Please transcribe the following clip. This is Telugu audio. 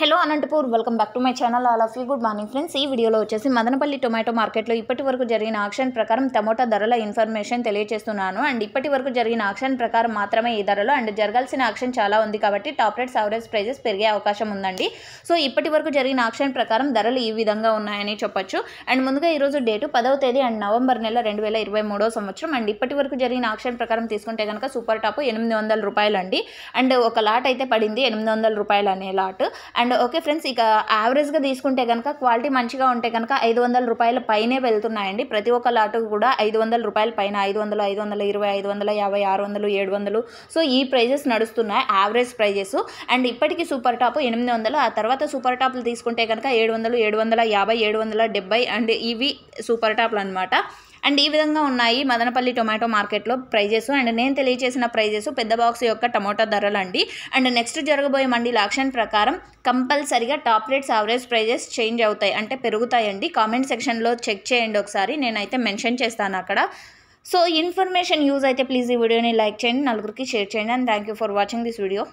hello Anantapur welcome back to my channel all of you good morning friends ఈ వీడియోలో వచ్చేసి మదనపల్లి టొమాటో మార్కెట్లో ఇప్పటి వరకు జరిగిన ఆక్షన్ ప్రకారం టమోటా ధరల ఇన్ఫర్మేషన్ తెలియజేస్తున్నాను అండ్ ఇప్పటి వరకు జరిగిన ఆక్షన్ ప్రకారం మాత్రమే ఈ ధరలు అండ్ జరగాల్సిన ఆక్షన్ చాలా ఉంది కాబట్టి టాప్ రేట్స్ అవరేజ్ ప్రైజెస్ పెరిగే అవకాశం ఉందండి సో ఇప్పటి వరకు జరిగిన ఆక్షన్ ప్రకారం ధరలు ఈ విధంగా ఉన్నాయని చెప్పొచ్చు అండ్ ముందుగా ఈరోజు డేటు పదవ తేదీ అండ్ నవంబర్ నెల రెండు వేల ఇరవై మూడో సంవత్సరం అండ్ ఇప్పటి వరకు జరిగిన ఆక్షన్ ప్రకారం తీసుకుంటే కనుక సూపర్ టాప్ ఎనిమిది వందల అండి అండ్ ఒక లాట్ అయితే పడింది ఎనిమిది వందల రూపాయలు అనే lot and and okay friends ఇక యావరేజ్గా తీసుకుంటే కనుక క్వాలిటీ మంచిగా ఉంటే కనుక ఐదు వందల రూపాయల పైనే వెళ్తున్నాయండి ప్రతి ఒక్క లాటు కూడా ఐదు వందల రూపాయల పైన ఐదు వందలు ఐదు వందల ఇరవై ఐదు వందల యాభై ఆరు వందలు ఏడు వందలు సో ఈ ప్రైజెస్ నడుస్తున్నాయి యావరేజ్ ప్రైజెస్ అండ్ ఇప్పటికీ సూపర్ టాప్ ఎనిమిది వందలు ఆ తర్వాత సూపర్ టాప్లు తీసుకుంటే కనుక ఏడు వందలు ఏడు వందల యాభై ఏడు వందల డెబ్బై అండ్ ఇవి సూపర్ టాప్లు అనమాట అండ్ ఈ విధంగా ఉన్నాయి మదనపల్లి టొమాటో మార్కెట్లో ప్రైజెస్ అండ్ నేను తెలియజేసిన ప్రైజెస్ పెద్ద బాక్స్ యొక్క టమాటా ధరలు అండి అండ్ నెక్స్ట్ జరగబోయే మండీల లాక్షన్ ప్రకారం కంపల్సరిగా top rates average prices change అవుతాయి అంటే పెరుగుతాయండి కామెంట్ సెక్షన్లో చెక్ చేయండి ఒకసారి నేనైతే మెన్షన్ చేస్తాను అక్కడ సో ఇన్ఫర్మేషన్ యూజ్ అయితే ప్లీజ్ ఈ వీడియోని లైక్ చేయండి నలుగురికి షేర్ చేయండి and thank you for watching this video